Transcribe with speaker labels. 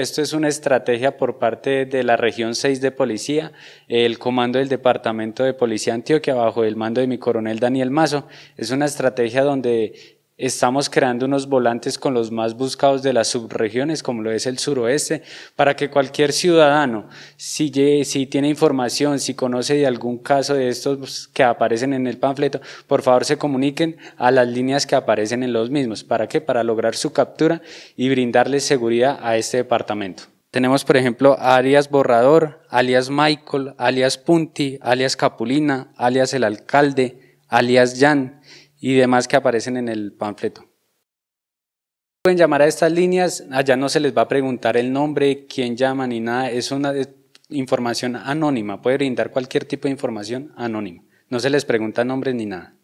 Speaker 1: esto es una estrategia por parte de la región 6 de policía, el comando del departamento de policía Antioquia bajo el mando de mi coronel Daniel Mazo. Es una estrategia donde Estamos creando unos volantes con los más buscados de las subregiones, como lo es el suroeste, para que cualquier ciudadano, si, tiene información, si conoce de algún caso de estos pues, que aparecen en el panfleto, por favor se comuniquen a las líneas que aparecen en los mismos. ¿Para qué? Para lograr su captura y brindarle seguridad a este departamento. Tenemos, por ejemplo, alias Borrador, alias Michael, alias Punti, alias Capulina, alias El Alcalde, alias Jan y demás que aparecen en el panfleto. Pueden llamar a estas líneas, allá no se les va a preguntar el nombre, quién llama ni nada, es una información anónima, puede brindar cualquier tipo de información anónima, no se les pregunta nombres ni nada.